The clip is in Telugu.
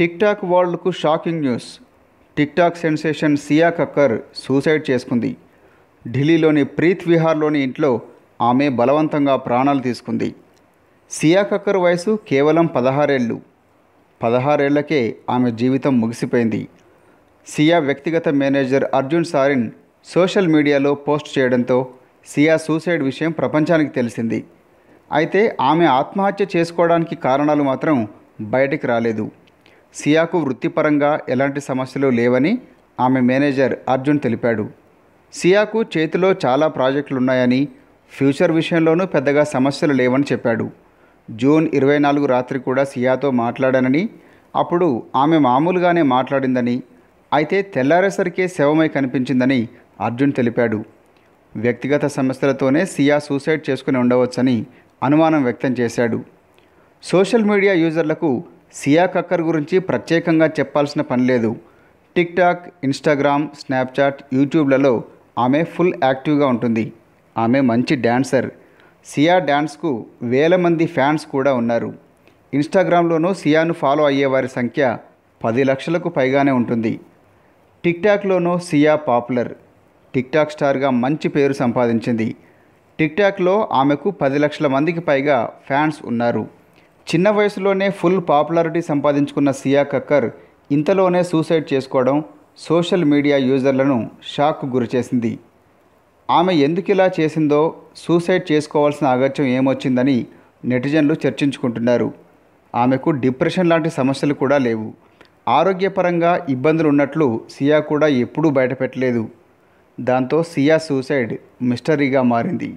టిక్టాక్ వరల్డ్కు shocking news TikTok sensation Siya Kakkar suicide చేసుకుంది ఢిల్లీలోని ప్రీత్ విహార్లోని ఇంట్లో ఆమె బలవంతంగా ప్రాణాలు తీసుకుంది సియా కక్కర్ వయసు కేవలం పదహారేళ్ళు పదహారేళ్లకే ఆమె జీవితం ముగిసిపోయింది సియా వ్యక్తిగత మేనేజర్ అర్జున్ సారిన్ సోషల్ మీడియాలో పోస్ట్ చేయడంతో సియా సూసైడ్ విషయం ప్రపంచానికి తెలిసింది అయితే ఆమె ఆత్మహత్య చేసుకోవడానికి కారణాలు మాత్రం బయటికి రాలేదు సియాకు వృత్తిపరంగా ఎలాంటి సమస్యలు లేవని ఆమె మేనేజర్ అర్జున్ తెలిపాడు సియాకు చేతిలో చాలా ప్రాజెక్టులు ఉన్నాయని ఫ్యూచర్ విషయంలోనూ పెద్దగా సమస్యలు లేవని చెప్పాడు జూన్ ఇరవై నాలుగు రాత్రి కూడా సియాతో మాట్లాడానని అప్పుడు ఆమె మామూలుగానే మాట్లాడిందని అయితే తెల్లారేసరికే శవమై కనిపించిందని అర్జున్ తెలిపాడు వ్యక్తిగత సమస్యలతోనే సియా సూసైడ్ చేసుకుని ఉండవచ్చని అనుమానం వ్యక్తం చేశాడు సోషల్ మీడియా యూజర్లకు సియా కక్కర్ గురించి ప్రత్యేకంగా చెప్పాల్సిన పని లేదు టిక్ టాక్ ఇన్స్టాగ్రామ్ స్నాప్చాట్ యూట్యూబ్లలో ఆమె ఫుల్ యాక్టివ్గా ఉంటుంది ఆమె మంచి డ్యాన్సర్ సియా డ్యాన్స్కు వేల మంది ఫ్యాన్స్ కూడా ఉన్నారు ఇన్స్టాగ్రామ్లోనూ సియాను ఫాలో అయ్యేవారి సంఖ్య పది లక్షలకు పైగానే ఉంటుంది టిక్ టాక్లోనూ సియా పాపులర్ టిక్ టాక్ స్టార్గా మంచి పేరు సంపాదించింది టిక్ టాక్లో ఆమెకు పది లక్షల మందికి పైగా ఫ్యాన్స్ ఉన్నారు చిన్న వయసులోనే ఫుల్ పాపులారిటీ సంపాదించుకున్న సియా కక్కర్ ఇంతలోనే సూసైడ్ చేసుకోవడం సోషల్ మీడియా యూజర్లను షాక్కు గురిచేసింది ఆమె ఎందుకు ఇలా చేసిందో సూసైడ్ చేసుకోవాల్సిన అగత్యం ఏమొచ్చిందని నెటిజన్లు చర్చించుకుంటున్నారు ఆమెకు డిప్రెషన్ లాంటి సమస్యలు కూడా లేవు ఆరోగ్యపరంగా ఇబ్బందులు ఉన్నట్లు సియా కూడా ఎప్పుడూ బయటపెట్టలేదు దాంతో సియా సూసైడ్ మిస్టరీగా మారింది